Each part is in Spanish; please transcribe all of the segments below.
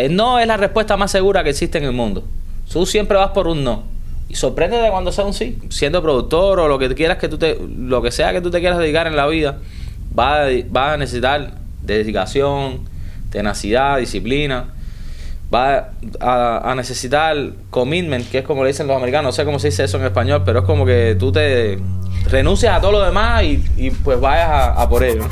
El eh, no es la respuesta más segura que existe en el mundo. Tú siempre vas por un no. Y sorpréndete cuando sea un sí. Siendo productor o lo que quieras que tú te, lo que sea que tú te quieras dedicar en la vida, vas a, necesitar dedicación, tenacidad, disciplina. va a, necesitar commitment, que es como le dicen los americanos. No sé cómo se dice eso en español, pero es como que tú te renuncias a todo lo demás y, pues vayas a, a por ello.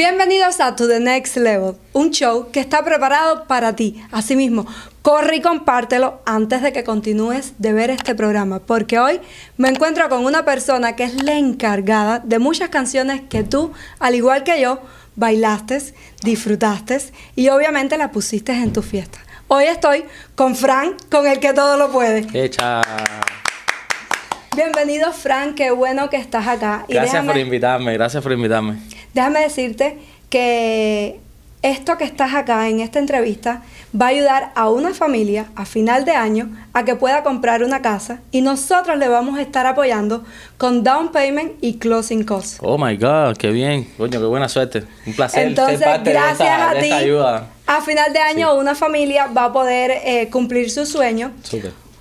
Bienvenidos a To The Next Level, un show que está preparado para ti. Asimismo, corre y compártelo antes de que continúes de ver este programa, porque hoy me encuentro con una persona que es la encargada de muchas canciones que tú, al igual que yo, bailaste, disfrutaste y obviamente la pusiste en tu fiesta. Hoy estoy con Frank, con el que todo lo puede. ¡Echa! Bienvenido, Frank. Qué bueno que estás acá. gracias por invitarme, gracias por invitarme déjame decirte que esto que estás acá en esta entrevista va a ayudar a una familia a final de año a que pueda comprar una casa y nosotros le vamos a estar apoyando con down payment y closing costs. Oh my God, qué bien, coño, qué buena suerte. Un placer. Entonces, gracias a ti. A final de año una familia va a poder eh, cumplir su sueño.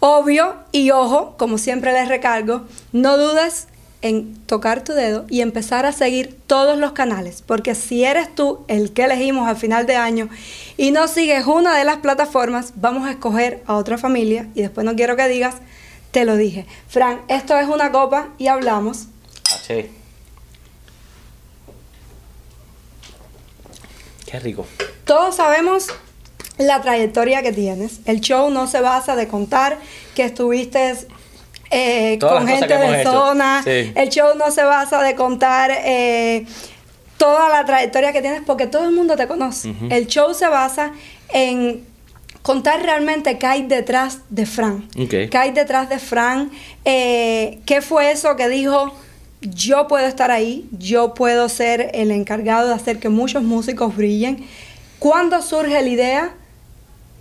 Obvio y ojo, como siempre les recargo, no dudes en tocar tu dedo y empezar a seguir todos los canales, porque si eres tú el que elegimos al final de año y no sigues una de las plataformas, vamos a escoger a otra familia y después no quiero que digas, te lo dije. Fran, esto es una copa y hablamos. sí. Qué rico. Todos sabemos la trayectoria que tienes. El show no se basa de contar que estuviste eh, con gente de zona. El show no se basa de contar eh, toda la trayectoria que tienes porque todo el mundo te conoce. El show se basa en contar realmente qué hay detrás de Fran. ¿Qué hay detrás de Fran? Eh, ¿Qué fue eso que dijo? Yo puedo estar ahí, yo puedo ser el encargado de hacer que muchos músicos brillen. ¿Cuándo surge la idea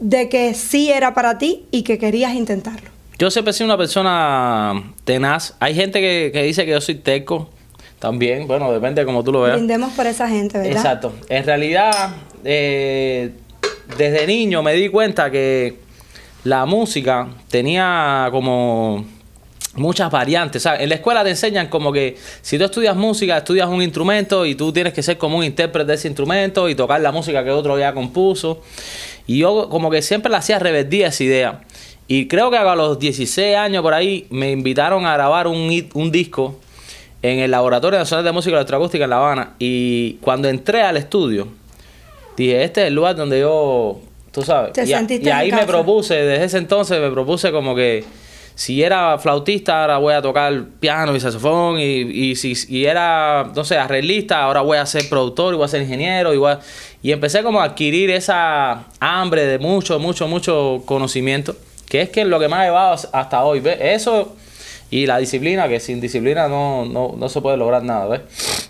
de que sí era para ti y que querías intentarlo? Yo siempre he sido una persona tenaz. Hay gente que, dice que yo soy teco. También, bueno, depende de cómo tú lo veas. Brindemos por esa gente, ¿verdad? Exacto. En realidad, eh, desde niño me di cuenta que la música tenía como muchas variantes. O sea, en la escuela te enseñan como que si tú estudias música, estudias un instrumento y tú tienes que ser como un intérprete de ese instrumento y tocar la música que otro ya compuso. Y yo como que siempre la hacía revertir esa idea. Y creo que a los 16 años por ahí me invitaron a grabar un, un disco en el Laboratorio Nacional de Música Electroacústica en La Habana. Y cuando entré al estudio, dije, este es el lugar donde yo, tú sabes, y, ahí me propuse, desde ese entonces me propuse como que si era flautista, ahora voy a tocar piano y saxofón, y, y si y era, no sé, arreglista, ahora voy a ser productor, y voy a ser ingeniero, igual y empecé como a adquirir esa hambre de mucho, mucho, mucho conocimiento que es que lo que me ha llevado hasta hoy, ¿ves? Eso y la disciplina, que sin disciplina no, se puede lograr nada, ¿ves?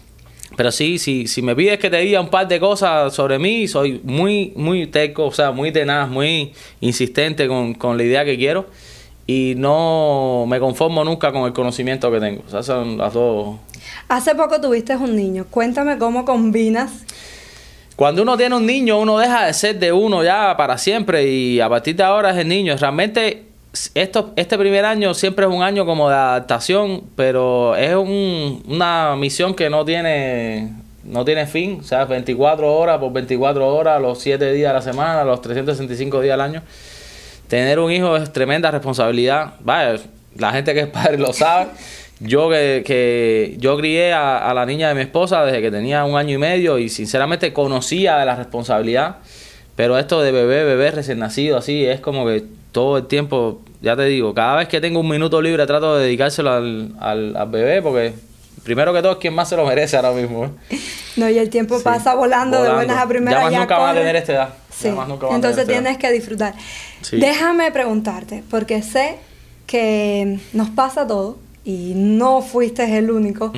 Pero sí, si, me pides que te diga un par de cosas sobre mí, soy muy, muy teco, o sea, muy tenaz, muy insistente con, con la idea que quiero y no me conformo nunca con el conocimiento que tengo. O sea, son las dos. Hace poco tuviste un niño. Cuéntame cómo combinas cuando uno tiene un niño, uno deja de ser de uno ya para siempre y a partir de ahora es el niño. Realmente esto, este primer año siempre es un año como de adaptación, pero es una misión que no tiene, no tiene fin. O sea, 24 horas por 24 horas, los 7 días a la semana, los 365 días al año. Tener un hijo es tremenda responsabilidad. Vaya, la gente que es padre lo sabe. Yo que, yo crié a, la niña de mi esposa desde que tenía un año y medio y sinceramente conocía de la responsabilidad, pero esto de bebé, bebé recién nacido, así, es como que todo el tiempo, ya te digo, cada vez que tengo un minuto libre trato de dedicárselo al, al, bebé porque primero que todo es quien más se lo merece ahora mismo. Eh? No, y el tiempo pasa volando, de buenas a primeras. Ya más nunca a tener esta edad. Sí. Entonces tienes que disfrutar. Déjame preguntarte, porque sé que nos pasa todo y no fuiste el único,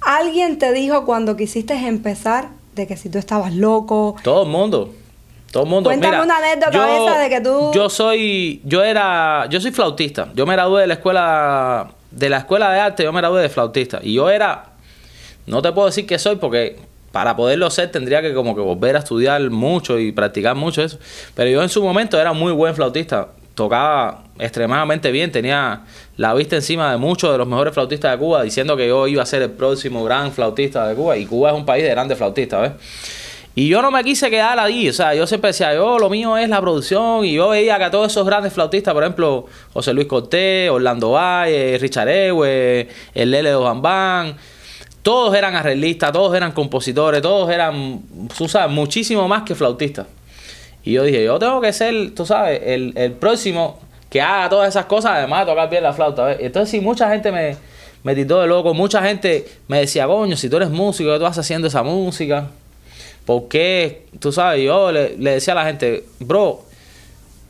alguien te dijo cuando quisiste empezar de que si tú estabas loco. Todo el mundo. Todo el mundo. Cuéntame una anécdota yo, esa de que tú. Yo soy. Yo era. Yo soy flautista. Yo me gradué de la escuela. De la escuela de arte, yo me gradué de flautista. Y yo era. No te puedo decir que soy porque para poderlo ser tendría que como que volver a estudiar mucho y practicar mucho eso. Pero yo en su momento era muy buen flautista. Tocaba extremadamente bien. Tenía la vista encima de muchos de los mejores flautistas de Cuba, diciendo que yo iba a ser el próximo gran flautista de Cuba. Y Cuba es un país de grandes flautistas, ¿ves? Y yo no me quise quedar ahí, o sea, yo siempre decía, yo lo mío es la producción, y yo veía que a todos esos grandes flautistas, por ejemplo, José Luis Cortés, Orlando Valle, Richard Ewe, el Lele de todos eran arreglistas, todos eran compositores, todos eran, tú sabes, muchísimo más que flautistas. Y yo dije, yo tengo que ser, tú sabes, el, el próximo que haga todas esas cosas, además tocar bien la flauta. Entonces, sí, mucha gente me, me titó de loco, mucha gente me decía, coño, si tú eres músico, ¿qué tú vas haciendo esa música? ¿Por qué? Tú sabes, yo le, decía a la gente, bro,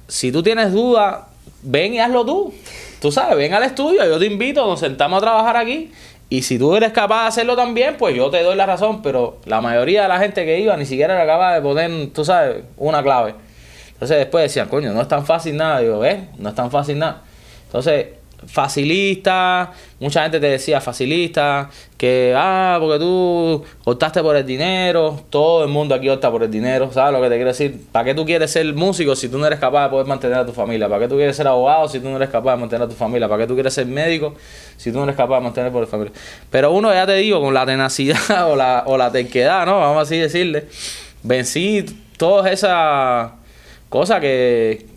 si tú tienes duda, ven y hazlo tú. Tú sabes, ven al estudio, yo te invito, nos sentamos a trabajar aquí. Y si tú eres capaz de hacerlo también, pues yo te doy la razón, pero la mayoría de la gente que iba ni siquiera era acaba de poner, tú sabes, una clave. Entonces después decían, coño, no es tan fácil nada. Digo, ¿ves? No es tan fácil nada. Entonces, facilista, mucha gente te decía facilista, que, ah, porque tú optaste por el dinero, todo el mundo aquí opta por el dinero, ¿sabes lo que te quiero decir? ¿Para qué tú quieres ser músico si tú no eres capaz de poder mantener a tu familia? ¿Para qué tú quieres ser abogado si tú no eres capaz de mantener a tu familia? ¿Para qué tú quieres ser médico si tú no eres capaz de mantener por tu familia? Pero uno, ya te digo, con la tenacidad o la, o la ¿no? Vamos así decirle, vencí todas esas Cosa que,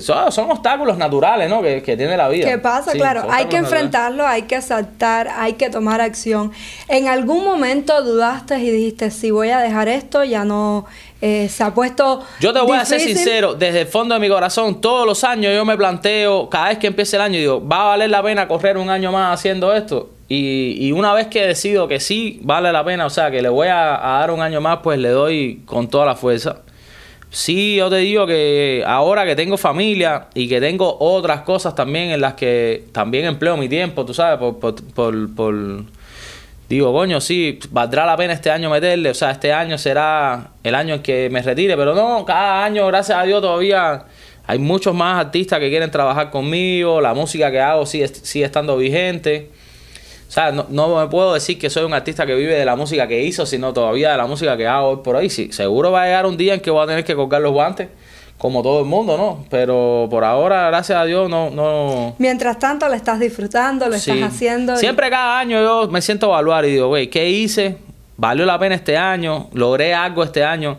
son, son, obstáculos naturales, ¿no? Que, tiene la vida. ¿Qué pasa? claro, hay que enfrentarlo, hay que saltar, hay que tomar acción. ¿En algún momento dudaste y dijiste, si voy a dejar esto, ya no eh, se ha puesto... Yo te voy a ser sincero, desde el fondo de mi corazón, todos los años yo me planteo, cada vez que empiece el año, digo, ¿va a valer la pena correr un año más haciendo esto? Y, y, una vez que decido que sí vale la pena, o sea, que le voy a, dar un año más, pues le doy con toda la fuerza sí yo te digo que ahora que tengo familia y que tengo otras cosas también en las que también empleo mi tiempo, tú sabes, por, por, por, digo, coño, sí, valdrá la pena este año meterle, o sea, este año será el año en que me retire, pero no, cada año, gracias a Dios, todavía hay muchos más artistas que quieren trabajar conmigo, la música que hago sigue estando vigente. O sea, no, me puedo decir que soy un artista que vive de la música que hizo, sino todavía de la música que hago hoy por ahí Sí, seguro va a llegar un día en que voy a tener que colgar los guantes, como todo el mundo, ¿no? Pero por ahora, gracias a Dios, no... no... Mientras tanto, lo estás disfrutando, lo estás haciendo. Siempre cada año yo me siento a evaluar y digo, güey, ¿qué hice? ¿Valió la pena este año? ¿Logré algo este año?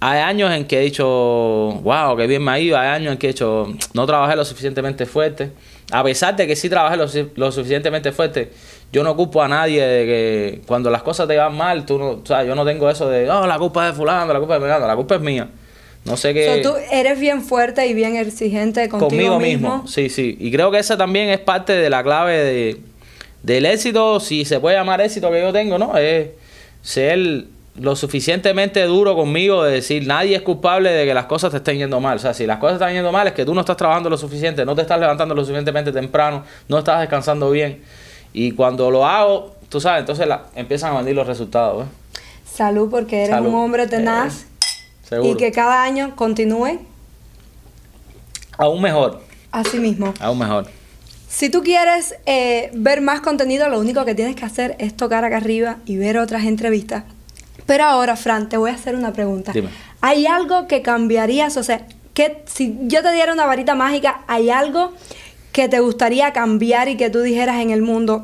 Hay años en que he dicho, wow, qué bien me ha ido. Hay años en que he dicho, no trabajé lo suficientemente fuerte. A pesar de que sí trabajé lo suficientemente fuerte, yo no ocupo a nadie de que cuando las cosas te van mal, tú no, o sea, yo no tengo eso de, oh, la culpa es de fulano, la culpa es de fulano, la culpa es mía. No sé qué... sea, tú eres bien fuerte y bien exigente contigo conmigo mismo? Sí, sí. Y creo que esa también es parte de la clave de, del éxito, si se puede llamar éxito que yo tengo, ¿no? Es ser lo suficientemente duro conmigo de decir, nadie es culpable de que las cosas te estén yendo mal. O sea, si las cosas están yendo mal es que tú no estás trabajando lo suficiente, no te estás levantando lo suficientemente temprano, no estás descansando bien. Y cuando lo hago, tú sabes, entonces empiezan a venir los resultados. Salud, porque eres un hombre tenaz. Eh, y que cada año continúe. Aún mejor. Así mismo. Aún mejor. Si tú quieres eh, ver más contenido, lo único que tienes que hacer es tocar acá arriba y ver otras entrevistas. Pero ahora, Fran, te voy a hacer una pregunta. ¿Hay algo que cambiarías? O sea, que si yo te diera una varita mágica, ¿hay algo que te gustaría cambiar y que tú dijeras en el mundo,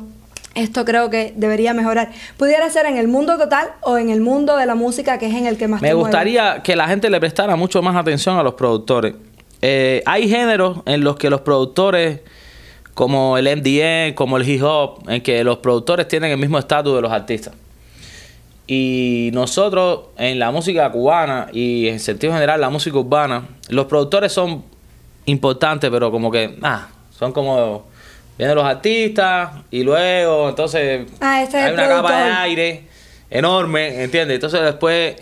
esto creo que debería mejorar. Pudiera ser en el mundo total o en el mundo de la música, que es en el que más Me gustaría que la gente le prestara mucho más atención a los productores. Eh, hay géneros en los que los productores, como el MDN, como el hip hop, en que los productores tienen el mismo estatus de los artistas. Y nosotros, en la música cubana y en sentido general la música urbana, los productores son importantes, pero como que, ah, son como. Vienen los artistas y luego, entonces. Ah, este hay una capa de aire enorme, ¿entiendes? Entonces después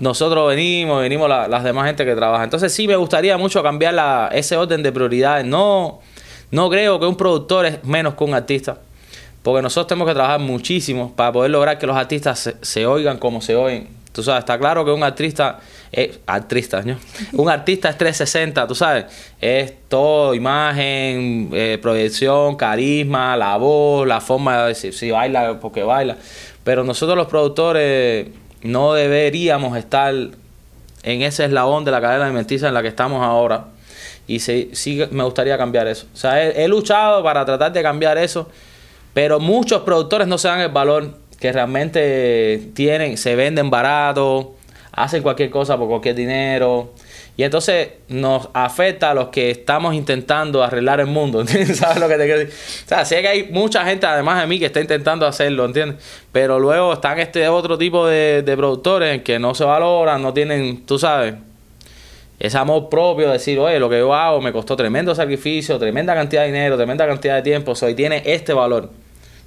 nosotros venimos, venimos las demás gente que trabaja. Entonces sí me gustaría mucho cambiar ese orden de prioridades. No, no creo que un productor es menos que un artista. Porque nosotros tenemos que trabajar muchísimo para poder lograr que los artistas se, se oigan como se oyen. Tú sabes, está claro que un artista eh, artistas, Un artista es 360, tú sabes, es todo, imagen, eh, proyección, carisma, la voz, la forma de decir, si baila, porque baila. Pero nosotros los productores no deberíamos estar en ese eslabón de la cadena de alimenticia en la que estamos ahora. Y sí, me gustaría cambiar eso. O sea, he, he, luchado para tratar de cambiar eso, pero muchos productores no se dan el valor que realmente tienen, se venden barato, hacen cualquier cosa por cualquier dinero. Y entonces nos afecta a los que estamos intentando arreglar el mundo, ¿Sabes lo que te quiero decir? O sea, sé que hay mucha gente, además de mí, que está intentando hacerlo, ¿entiendes? Pero luego están este otro tipo de, productores que no se valoran, no tienen, tú sabes, ese amor propio de decir, oye, lo que yo hago me costó tremendo sacrificio, tremenda cantidad de dinero, tremenda cantidad de tiempo, hoy tiene este valor.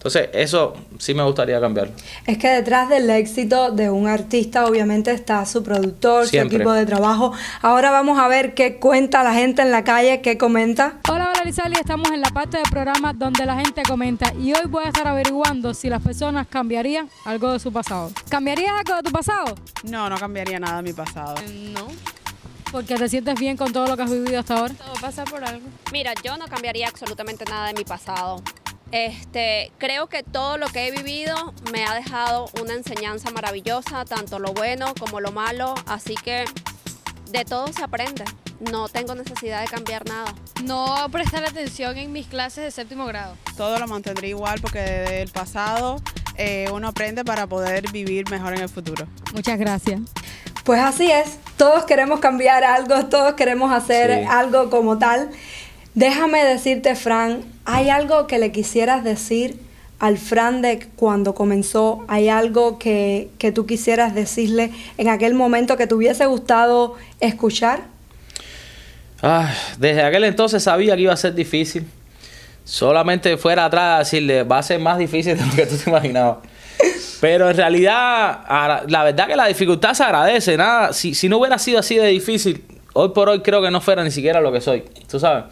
Entonces, eso sí me gustaría cambiar. Es que detrás del éxito de un artista obviamente está su productor, su equipo de trabajo. Ahora vamos a ver qué cuenta la gente en la calle, qué comenta. Hola, hola Lizali, estamos en la parte del programa donde la gente comenta y hoy voy a estar averiguando si las personas cambiarían algo de su pasado. ¿Cambiarías algo de tu pasado? No, no cambiaría nada de mi pasado. Eh, no. Porque te sientes bien con todo lo que has vivido hasta ahora. Todo pasa por algo. Mira, yo no cambiaría absolutamente nada de mi pasado. Este, creo que todo lo que he vivido me ha dejado una enseñanza maravillosa, tanto lo bueno como lo malo, así que de todo se aprende. No tengo necesidad de cambiar nada. No prestar atención en mis clases de séptimo grado. Todo lo mantendré igual porque desde el pasado eh, uno aprende para poder vivir mejor en el futuro. Muchas gracias. Pues así es, todos queremos cambiar algo, todos queremos hacer algo como tal. Déjame decirte, Fran, ¿hay algo que le quisieras decir al Fran de cuando comenzó? ¿Hay algo que, tú quisieras decirle en aquel momento que te hubiese gustado escuchar? Ah, desde aquel entonces sabía que iba a ser difícil. Solamente fuera atrás a decirle, va a ser más difícil de lo que tú te imaginabas. Pero en realidad, la verdad que la dificultad se agradece. Nada, si, si no hubiera sido así de difícil, hoy por hoy creo que no fuera ni siquiera lo que soy. Tú sabes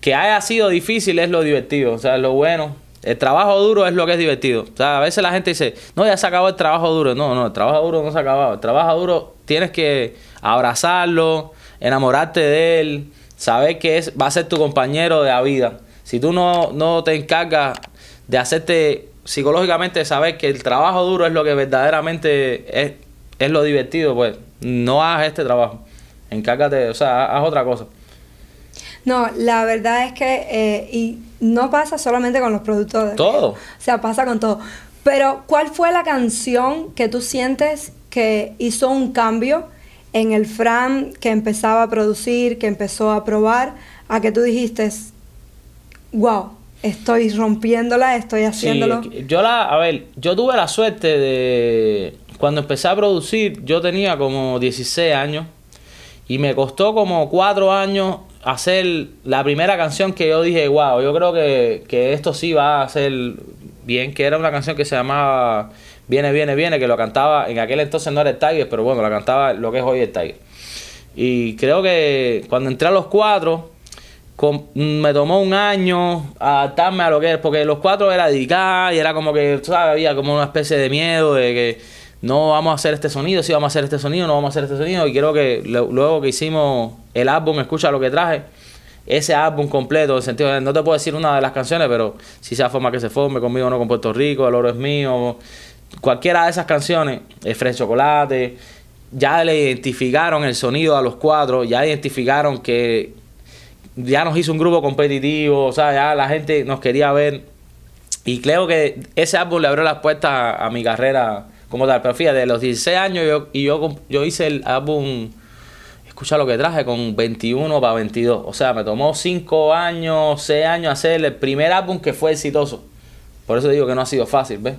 que haya sido difícil es lo divertido, o sea, lo bueno. El trabajo duro es lo que es divertido. O sea, a veces la gente dice, no, ya se acabó el trabajo duro. No, no, el trabajo duro no se ha acabado. El trabajo duro tienes que abrazarlo, enamorarte de él, saber que es, va a ser tu compañero de la vida. Si tú no, no te encargas de hacerte psicológicamente saber que el trabajo duro es lo que verdaderamente es, es lo divertido, pues no hagas este trabajo. Encárgate, o sea, haz otra cosa. No, la verdad es que eh, y no pasa solamente con los productores. De todo. O sea, pasa con todo. Pero, ¿cuál fue la canción que tú sientes que hizo un cambio en el Fran que empezaba a producir, que empezó a probar, a que tú dijiste, wow, estoy rompiéndola, estoy haciéndolo? Sí, yo la, a ver, yo tuve la suerte de, cuando empecé a producir, yo tenía como 16 años y me costó como 4 años hacer la primera canción que yo dije, wow, yo creo que, esto sí va a ser bien, que era una canción que se llamaba Viene, viene, viene, que lo cantaba, en aquel entonces no era el Tiger, pero bueno, la cantaba lo que es hoy el Tiger. Y creo que cuando entré a los cuatro, me tomó un año adaptarme a lo que es, porque los cuatro era dedicado y era como que, ¿sabes? Había como una especie de miedo de que no vamos a hacer este sonido, si vamos a hacer este sonido, no vamos a hacer este sonido. Y creo que luego que hicimos el álbum, escucha lo que traje. Ese álbum completo, sentido no te puedo decir una de las canciones, pero si sea forma que se forme, conmigo no con Puerto Rico, el oro es mío, cualquiera de esas canciones, el eh, Fresh Chocolate, ya le identificaron el sonido a los cuatro, ya identificaron que ya nos hizo un grupo competitivo, o sea, ya la gente nos quería ver. Y creo que ese álbum le abrió las puertas a, mi carrera como tal. Pero fíjate, de los 16 años yo, y yo, yo hice el álbum escucha lo que traje con 21 para 22. O sea, me tomó 5 años, 6 años hacer el primer álbum que fue exitoso. Por eso digo que no ha sido fácil, ¿ves?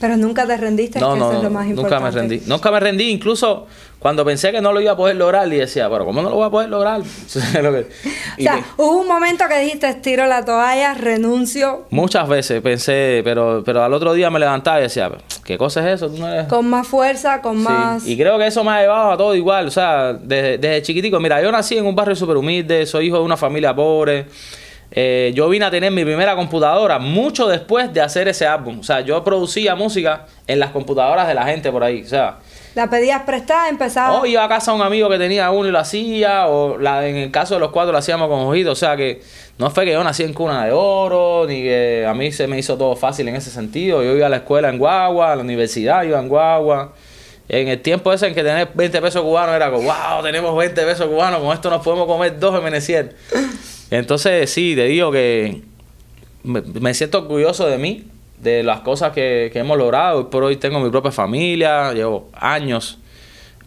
Pero nunca te rendiste, no, es lo más importante. Nunca me rendí. Nunca me rendí, incluso cuando pensé que no lo iba a poder lograr y decía, pero ¿cómo no lo voy a poder lograr? o sea, hubo un momento que dijiste, tiro la toalla, renuncio. Muchas veces pensé, pero, pero al otro día me levantaba y decía, ¿qué cosa es eso? Con más fuerza, con más... Y creo que eso me ha llevado a todo igual, o sea, desde, desde chiquitico. Mira, yo nací en un barrio súper humilde, soy hijo de una familia pobre. Eh, yo vine a tener mi primera computadora mucho después de hacer ese álbum. O sea, yo producía música en las computadoras de la gente por ahí. O sea, la pedías prestada, empezaba. O oh, iba a casa a un amigo que tenía uno y lo hacía, o en el caso de los cuatro lo hacíamos con ojitos. O sea que no fue que yo nací en cuna de oro, ni que a mí se me hizo todo fácil en ese sentido. Yo iba a la escuela en Guagua, a la universidad iba en Guagua. En el tiempo ese en que tener 20 pesos cubanos era como, wow, tenemos 20 pesos cubanos, con esto nos podemos comer dos en Menecier. Entonces, sí, te digo que me, siento orgulloso de mí, de las cosas que, hemos logrado. por hoy tengo mi propia familia, llevo años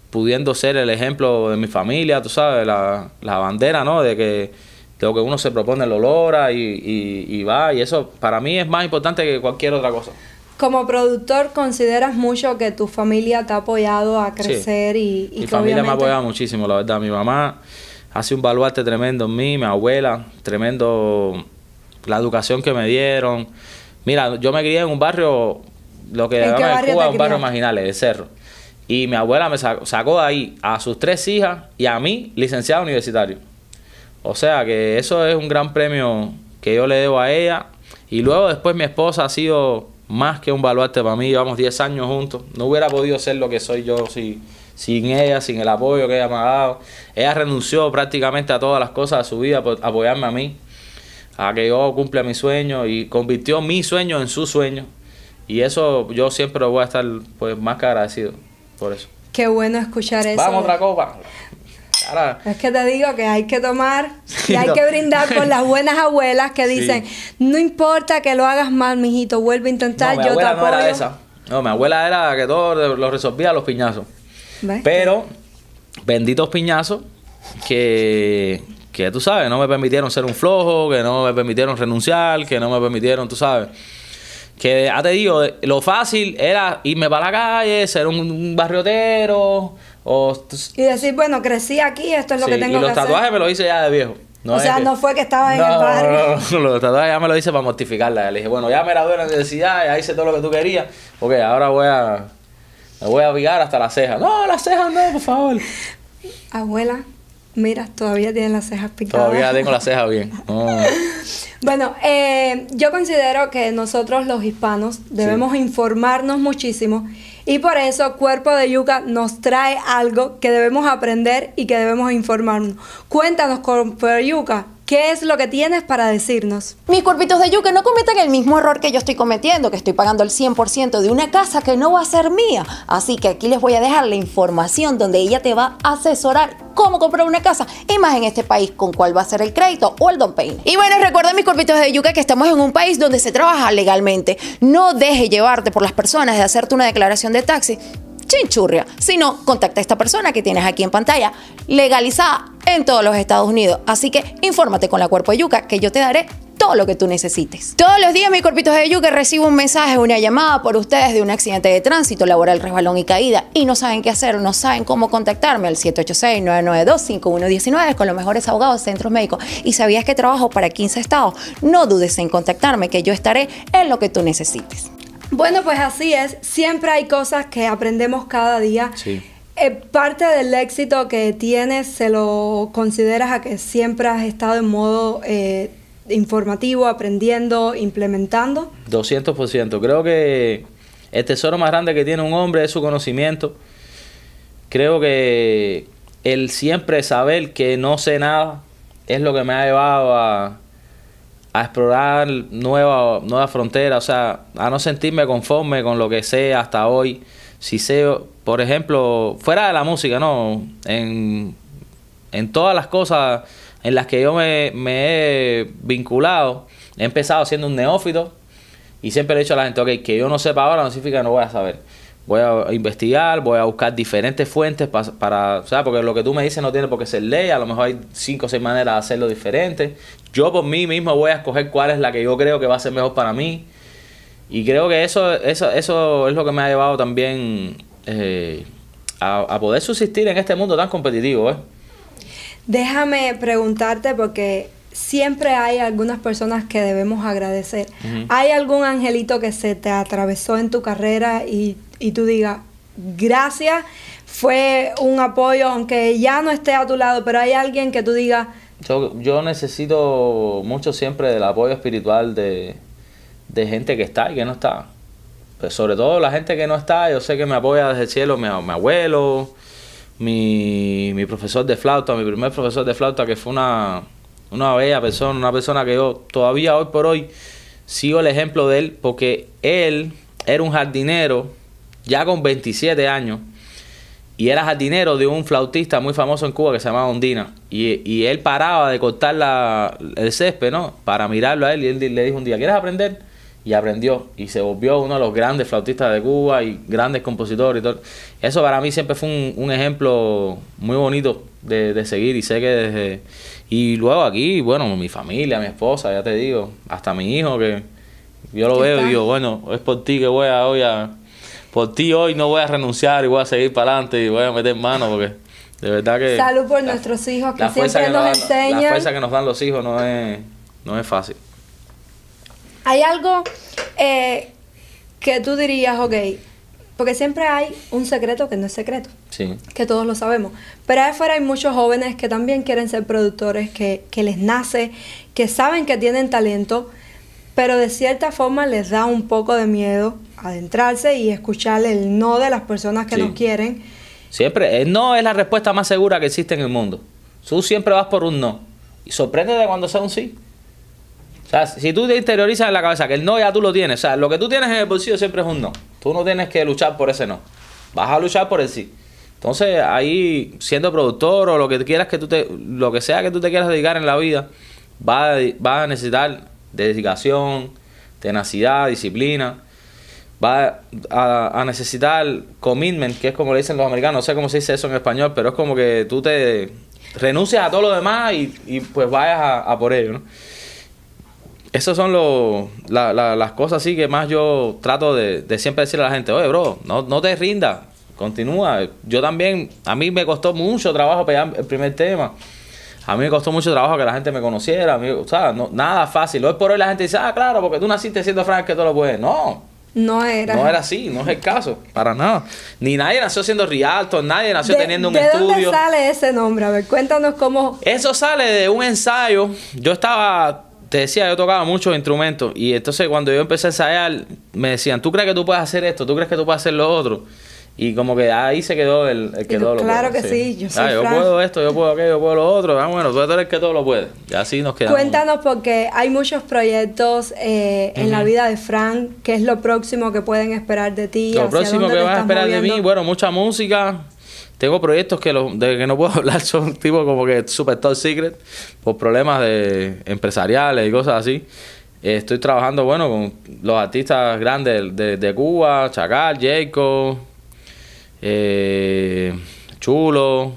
pudiendo ser el ejemplo de mi familia, tú sabes, la, bandera, ¿no? De que lo que uno se propone lo logra y, va. Y eso para mí es más importante que cualquier otra cosa. Como productor, ¿consideras mucho que tu familia te ha apoyado a crecer y, y, Mi familia me ha apoyado muchísimo, la verdad. Mi mamá hace un baluarte tremendo en mí, mi abuela, tremendo la educación que me dieron. Mira, yo me crié en un barrio, lo que llamamos en Cuba, un barrio marginal, de cerro. Y mi abuela me sacó, sacó ahí a sus tres hijas y a mí, licenciado universitario. O sea que eso es un gran premio que yo le debo a ella. Y luego después mi esposa ha sido más que un baluarte para mí, llevamos 10 años juntos. No hubiera podido ser lo que soy yo si sin ella, sin el apoyo que ella me ha dado. Ella renunció prácticamente a todas las cosas de su vida por apoyarme a mí, a que yo cumpla mi sueño y convirtió mi sueño en su sueño. Y eso yo siempre voy a estar pues más que agradecido por eso. Qué bueno escuchar eso. Vamos otra copa. Es que te digo que hay que tomar y hay que brindar con las buenas abuelas que dicen, no importa que lo hagas mal, mijito, vuelve a intentar, no, mi yo abuela te apoyo. No, era esa. no, mi abuela era que todo lo resolvía a los piñazos. Pero, benditos piñazos que, que tú sabes, no me permitieron ser un flojo, que no me permitieron renunciar, que no me permitieron, tú sabes. Que ya ah, te digo, lo fácil era irme para la calle, ser un, barriotero. O, y decir, bueno, crecí aquí, esto es lo que tengo que hacer. Y los tatuajes me los hice ya de viejo. o sea, no fue que estaba en el barrio. No, los tatuajes ya me lo hice para mortificarla. Le dije, bueno, ya me gradué de la universidad, ya hice todo lo que tú querías. Ok, ahora voy a me voy a abrigar hasta la cejas. No, las cejas no, por favor. Abuela, mira, todavía tienen las cejas picadas. Todavía tengo las cejas bien. bueno, eh, yo considero que nosotros los hispanos debemos informarnos muchísimo y por eso Cuerpo de Yuca nos trae algo que debemos aprender y que debemos informarnos. Cuéntanos, Cuerpo de Yuca, ¿Qué es lo que tienes para decirnos? Mis cuerpitos de yuca no cometan el mismo error que yo estoy cometiendo, que estoy pagando el 100% de una casa que no va a ser mía. Así que aquí les voy a dejar la información donde ella te va a asesorar cómo comprar una casa y más en este país con cuál va a ser el crédito o el down payment. Y bueno, recuerden mis cuerpitos de yuca que estamos en un país donde se trabaja legalmente. No deje llevarte por las personas de hacerte una declaración de taxi chinchurria, sino contacta a esta persona que tienes aquí en pantalla, legalizada en todos los Estados Unidos. Así que infórmate con la Cuerpo de Yuca, que yo te daré todo lo que tú necesites. Todos los días mi cuerpito de yuca recibo un mensaje, una llamada por ustedes de un accidente de tránsito laboral, resbalón y caída y no saben qué hacer, no saben cómo contactarme al 786-992-5119 con los mejores abogados, centros médicos y sabías que trabajo para 15 estados, no dudes en contactarme que yo estaré en lo que tú necesites. Bueno, pues así es. Siempre hay cosas que aprendemos cada día. Sí. Eh, parte del éxito que tienes se lo consideras a que siempre has estado en modo eh, informativo, aprendiendo, implementando. 200%. Creo que el tesoro más grande que tiene un hombre es su conocimiento. Creo que el siempre saber que no sé nada es lo que me ha llevado a, a explorar nuevas nueva frontera, o sea, a no sentirme conforme con lo que sé hasta hoy. Si sé, por ejemplo, fuera de la música, ¿no? En, todas las cosas en las que yo me, he vinculado, he empezado siendo un neófito y siempre le he dicho a la gente, ok, que yo no sepa ahora no significa que no voy a saber. Voy a investigar, voy a buscar diferentes fuentes para, o sea, porque lo que tú me dices no tiene por qué ser ley, a lo mejor hay cinco o seis maneras de hacerlo diferente yo por mí mismo voy a escoger cuál es la que yo creo que va a ser mejor para mí. Y creo que eso, eso, es lo que me ha llevado también eh, a, poder subsistir en este mundo tan competitivo. ¿eh? Déjame preguntarte porque siempre hay algunas personas que debemos agradecer. ¿Hay algún angelito que se te atravesó en tu carrera y, y tú digas, gracias, fue un apoyo, aunque ya no esté a tu lado, pero hay alguien que tú digas, yo, yo necesito mucho siempre del apoyo espiritual de, gente que está y que no está. Pero pues sobre todo la gente que no está, yo sé que me apoya desde el cielo mi, mi abuelo, mi, mi, profesor de flauta, mi primer profesor de flauta, que fue una, una bella persona, una persona que yo todavía hoy por hoy sigo el ejemplo de él, porque él era un jardinero ya con 27 años y era jardinero de un flautista muy famoso en Cuba que se llamaba Ondina. Y, y él paraba de cortar la, el césped, ¿no? Para mirarlo a él y él le dijo un día, ¿quieres aprender? Y aprendió y se volvió uno de los grandes flautistas de Cuba y grandes compositores y todo. Eso para mí siempre fue un, ejemplo muy bonito de, de, seguir y sé que desde... Y luego aquí, bueno, mi familia, mi esposa, ya te digo, hasta mi hijo que yo lo veo y digo, bueno, es por ti que voy hoy a por ti hoy no voy a renunciar y voy a seguir para adelante y voy a meter mano porque de verdad que... Salud por nuestros hijos que siempre nos, enseñan. La fuerza que nos dan los hijos no es, fácil. Hay algo eh, que tú dirías, ok, porque siempre hay un secreto que no es secreto, sí. que todos lo sabemos. Pero ahí afuera hay muchos jóvenes que también quieren ser productores, que, que les nace, que saben que tienen talento, pero de cierta forma les da un poco de miedo adentrarse y escuchar el no de las personas que no quieren. Siempre, el eh, no es la respuesta más segura que existe en el mundo. Tú siempre vas por un no. Y sorpréndete cuando sea un sí. O sea, si tú te interiorizas en la cabeza que el no ya tú lo tienes, o sea, lo que tú tienes en el bolsillo siempre es un no. Tú no tienes que luchar por ese no. Vas a luchar por el sí. Entonces, ahí, siendo productor o lo que quieras que tú te, lo que sea que tú te quieras dedicar en la vida, va va a necesitar dedicación, tenacidad, disciplina. Va a, necesitar commitment, que es como le dicen los americanos, no sé cómo se dice eso en español, pero es como que tú te renuncias a todo lo demás y, pues vayas a, por ello, ¿no? Esas son las cosas así que más yo trato de, siempre decirle a la gente, oye, bro, no, no te rindas, continúa. Yo también, a mí me costó mucho trabajo pegar el primer tema. A mí me costó mucho trabajo que la gente me conociera. A no, nada fácil. Hoy por hoy la gente dice, ah, claro, porque tú naciste siendo Frank que todo lo puedes. No. No era. No era así, no es el caso, para nada. Ni nadie nació siendo Rialto, nadie nació teniendo un estudio. ¿De dónde sale ese nombre? A ver, cuéntanos cómo. Eso sale de un ensayo. Yo estaba, te decía, yo tocaba muchos instrumentos. Y entonces cuando yo empecé a ensayar, me decían, ¿tú crees que tú puedes hacer esto? ¿Tú crees que tú puedes hacer lo otro? Y como que ahí se quedó el, el que lo claro Claro que sí. yo ah, soy ah, yo puedo esto, yo puedo aquello, yo puedo lo otro. Ah, bueno, tú eres que todo lo puede. Y así nos quedamos. Cuéntanos porque hay muchos proyectos eh, en la vida de Frank. ¿Qué es lo próximo que pueden esperar de ti? Lo próximo que vas a esperar de mí, bueno, mucha música. Tengo proyectos que, los de que no puedo hablar, son tipo como que super top secret, por problemas de empresariales y cosas así. Estoy trabajando, bueno, con los artistas grandes de, de, de Cuba, Chacal, Jacob, eh, chulo,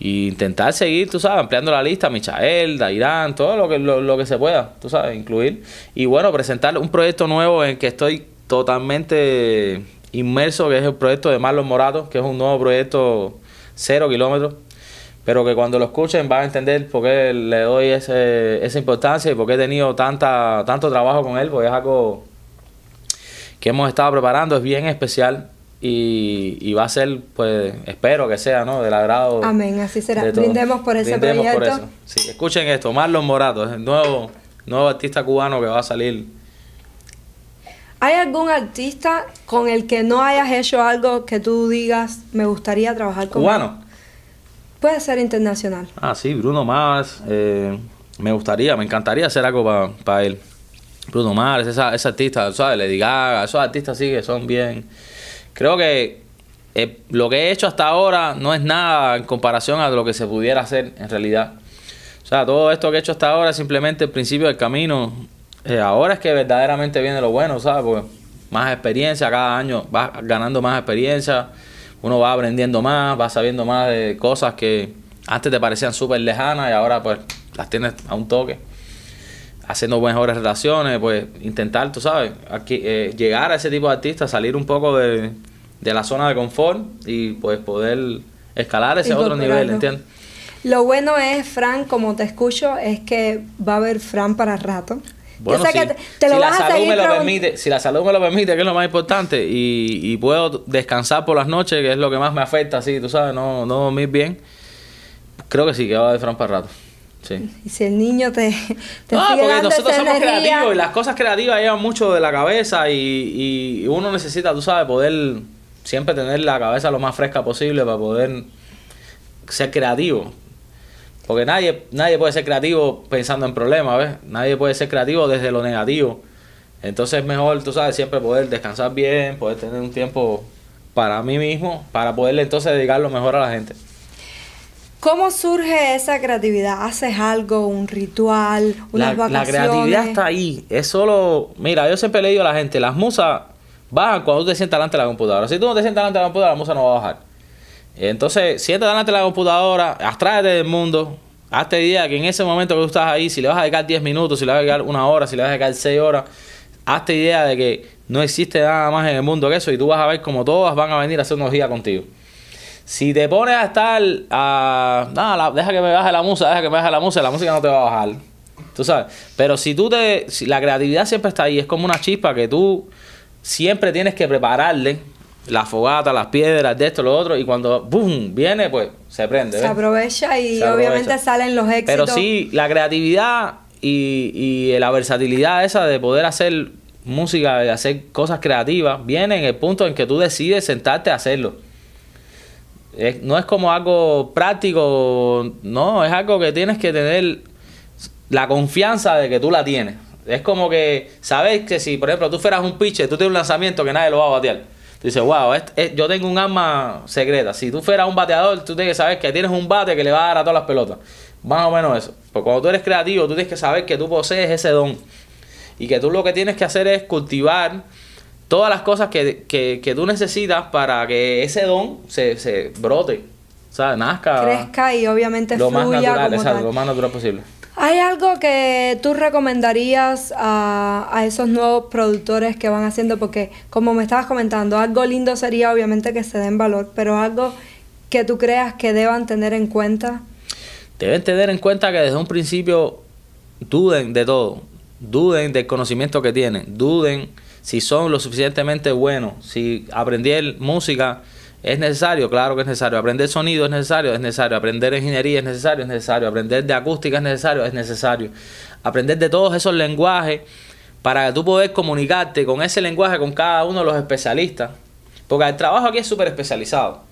e intentar seguir, tú sabes, ampliando la lista, Michael, Dairán, todo lo que, lo, que se pueda, tú sabes, incluir. Y bueno, presentar un proyecto nuevo en que estoy totalmente inmerso, que es el proyecto de Marlon Morato, que es un nuevo proyecto cero kilómetros, pero que cuando lo escuchen van a entender por qué le doy ese, esa importancia y por qué he tenido tanta, tanto trabajo con él, porque es algo que hemos estado preparando, es bien especial y, va a ser, pues, espero que sea, ¿no? Del agrado. Amén, así será. Brindemos por ese proyecto. escuchen esto, Marlon Morato, es el nuevo, nuevo artista cubano que va a salir. ¿Hay algún artista con el que no hayas hecho algo que tú digas, me gustaría trabajar con Cubano. Puede ser internacional. Ah, sí, Bruno Mars. Eh, me gustaría, me encantaría hacer algo para él. Bruno Mars, esa, esa artista, ¿sabes? Lady Gaga, esos artistas sí que son bien creo que eh, lo que he hecho hasta ahora no es nada en comparación a lo que se pudiera hacer en realidad. O sea, todo esto que he hecho hasta ahora es simplemente el principio del camino. Eh, ahora es que verdaderamente viene lo bueno, ¿sabes? pues, más experiencia, cada año vas ganando más experiencia, uno va aprendiendo más, va sabiendo más de cosas que antes te parecían súper lejanas y ahora pues las tienes a un toque haciendo mejores relaciones, pues intentar, tú sabes, aquí, eh, llegar a ese tipo de artistas, salir un poco de, de la zona de confort y pues poder escalar ese otro nivel, ¿entiendes? Lo bueno es, Fran, como te escucho, es que va a haber Fran para rato. Bueno, sí. si, la salud me lo permite, si la salud me lo permite, que es lo más importante, y, puedo descansar por las noches, que es lo que más me afecta, así, tú sabes, no, no dormir bien, creo que sí, que va a haber Fran para rato. Y si el niño te... te ah, porque nosotros somos creativos y las cosas creativas llevan mucho de la cabeza y, uno necesita, tú sabes, poder siempre tener la cabeza lo más fresca posible para poder ser creativo. Porque nadie, nadie puede ser creativo pensando en problemas, ¿ves? Nadie puede ser creativo desde lo negativo. Entonces es mejor, tú sabes, siempre poder descansar bien, poder tener un tiempo para mí mismo, para poderle entonces dedicarlo mejor a la gente. ¿Cómo surge esa creatividad? ¿Haces algo, un ritual, unas vacaciones? La creatividad está ahí. Es solo. Mira, yo siempre le digo a la gente: las musas bajan cuando tú te sientas delante de la computadora. Si tú no te sientas delante de la computadora, la musa no va a bajar. Entonces, siéntate delante de la computadora, abstráete del mundo, hazte idea que en ese momento que tú estás ahí, si le vas a dedicar 10 minutos, si le vas a dedicar una hora, si le vas a dedicar 6 horas, hazte idea de que no existe nada más en el mundo que eso y tú vas a ver como todas van a venir a hacer unos días contigo. Si te pones a estar a. No, deja que me baje la música, deja que me baje la música, la música no te va a bajar. Tú sabes. Pero si tú te. la creatividad siempre está ahí, es como una chispa que tú siempre tienes que prepararle la fogata, las piedras, de esto, lo otro, y cuando ¡boom! viene, pues se prende. Se aprovecha y obviamente salen los éxitos. Pero sí, la creatividad y, y eh, la versatilidad esa de poder hacer música, de hacer cosas creativas, viene en el punto en que tú decides sentarte a hacerlo no es como algo práctico, no, es algo que tienes que tener la confianza de que tú la tienes. Es como que sabes que si, por ejemplo, tú fueras un pitcher, tú tienes un lanzamiento que nadie lo va a batear. Tú dices, wow, yo tengo un arma secreta. Si tú fueras un bateador, tú tienes que saber que tienes un bate que le va a dar a todas las pelotas. Más o menos eso. Porque cuando tú eres creativo, tú tienes que saber que tú posees ese don. Y que tú lo que tienes que hacer es cultivar todas las cosas que, que, tú necesitas para que ese don se, se brote, sea, Nazca. Crezca y obviamente fluya lo más natural posible. ¿Hay algo que tú recomendarías a, a, esos nuevos productores que van haciendo? Porque como me estabas comentando, algo lindo sería obviamente que se den valor, pero algo que tú creas que deban tener en cuenta. Deben tener en cuenta que desde un principio duden de todo, duden del conocimiento que tienen, duden si son lo suficientemente buenos, si aprender música es necesario, claro que es necesario, aprender sonido es necesario, es necesario, aprender ingeniería es necesario, es necesario, aprender de acústica es necesario, es necesario, aprender de todos esos lenguajes para que tú puedas comunicarte con ese lenguaje con cada uno de los especialistas, porque el trabajo aquí es súper especializado,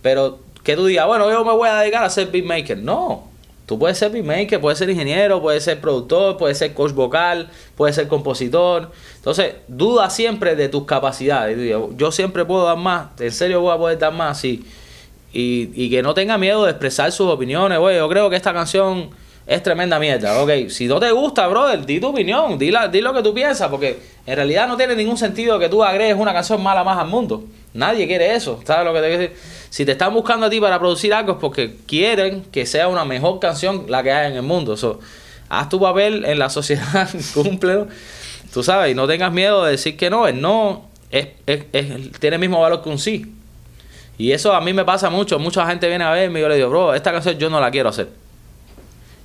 pero que tú digas, bueno, yo me voy a dedicar a ser beatmaker, no, Tú puedes ser beatmaker, puedes ser ingeniero, puedes ser productor, puedes ser coach vocal, puedes ser compositor. Entonces, duda siempre de tus capacidades. Yo siempre puedo dar más, en serio voy a poder dar más, sí. Y, y que no tenga miedo de expresar sus opiniones, Oye, Yo creo que esta canción es tremenda mierda. Ok, si no te gusta, brother, di tu opinión, di, la, di lo que tú piensas, porque en realidad no tiene ningún sentido que tú agregues una canción mala más al mundo. Nadie quiere eso. ¿Sabes lo que te quiero decir? Si te están buscando a ti para producir algo es porque quieren que sea una mejor canción la que hay en el mundo. haz tu papel en la sociedad, cúmplelo. Tú sabes, y no tengas miedo de decir que no. El no tiene el mismo valor que un sí. Y eso a mí me pasa mucho. Mucha gente viene a verme y yo le digo, bro, esta canción yo no la quiero hacer.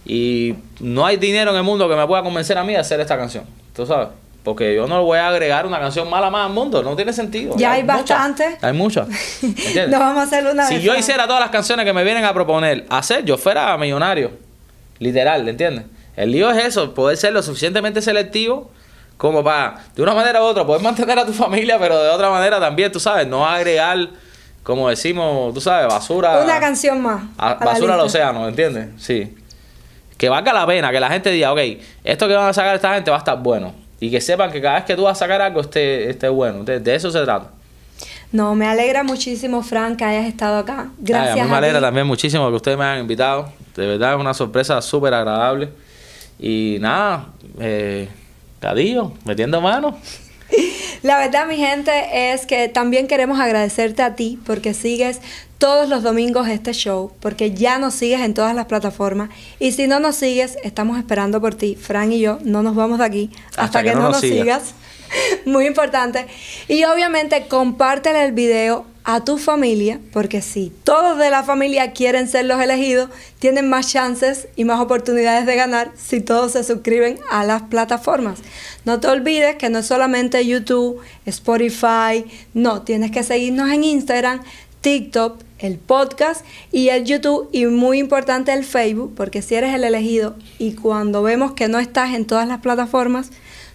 Y no hay dinero en el mundo que me pueda convencer a mí de hacer esta canción. Tú sabes. Porque yo no voy a agregar una canción mala más al mundo. No tiene sentido. Ya hay, bastantes. Hay muchas. no vamos a hacer una Si yo hiciera todas las canciones que me vienen a proponer hacer, yo fuera millonario. Literal, ¿entiendes? El lío es eso, poder ser lo suficientemente selectivo como para, de una manera u otra, poder mantener a tu familia, pero de otra manera también, tú sabes, no agregar, como decimos, tú sabes, basura. Una canción más. basura al océano, ¿entiendes? Sí. Que valga la pena, que la gente diga, ok, esto que van a sacar esta gente va a estar bueno y que sepan que cada vez que tú vas a sacar algo esté, este bueno. De, eso se trata. No, me alegra muchísimo, Fran que hayas estado acá. Gracias. a me alegra también muchísimo que ustedes me hayan invitado. De verdad, es una sorpresa súper agradable. Y nada, eh, cadillo, metiendo mano. La verdad, mi gente, es que también queremos agradecerte a ti porque sigues todos los domingos este show, porque ya nos sigues en todas las plataformas. Y si no nos sigues, estamos esperando por ti. Fran y yo no nos vamos de aquí hasta, que, no, nos sigas. Muy importante. Y obviamente compártele el video a tu familia, porque si todos de la familia quieren ser los elegidos, tienen más chances y más oportunidades de ganar si todos se suscriben a las plataformas. No te olvides que no es solamente YouTube, Spotify, no, tienes que seguirnos en Instagram, TikTok, el podcast y el YouTube y muy importante el Facebook, porque si eres el elegido y cuando vemos que no estás en todas las plataformas,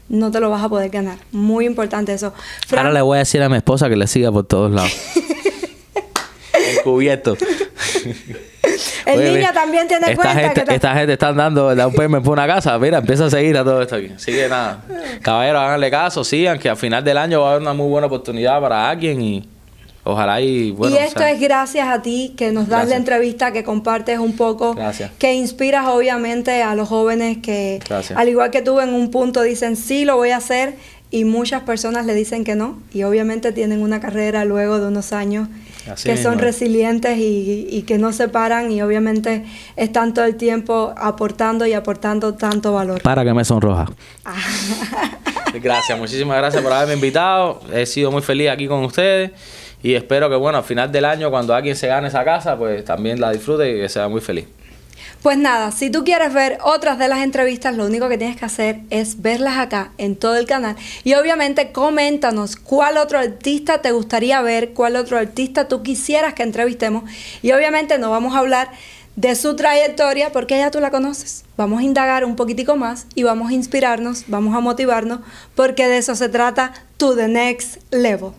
no te lo vas a poder ganar. Muy importante eso. Ahora le voy a decir a mi esposa que le siga por todos lados. Encubierto. El niño también tiene esta cuenta gente, que Esta gente está dando un PM por una casa. Mira, empieza a seguir a todo esto aquí. Así nada. Caballero, háganle caso, sigan, que al final del año va a haber una muy buena oportunidad para alguien y... Ojalá y bueno. Y esto es gracias a ti que nos das la entrevista, que compartes un poco, que inspiras obviamente a los jóvenes que, al igual que tú, en un punto dicen sí, lo voy a hacer, y muchas personas le dicen que no, y obviamente tienen una carrera luego de unos años que son resilientes y, y, que no se paran, y obviamente están todo el tiempo aportando y aportando tanto valor. Para que me sonroja. gracias, muchísimas gracias por haberme invitado. He sido muy feliz aquí con ustedes. Y espero que, bueno, al final del año, cuando alguien se gane esa casa, pues también la disfrute y que sea muy feliz. Pues nada, si tú quieres ver otras de las entrevistas, lo único que tienes que hacer es verlas acá en todo el canal. Y obviamente coméntanos cuál otro artista te gustaría ver, cuál otro artista tú quisieras que entrevistemos. Y obviamente no vamos a hablar de su trayectoria porque ya tú la conoces. Vamos a indagar un poquitico más y vamos a inspirarnos, vamos a motivarnos porque de eso se trata To The Next Level.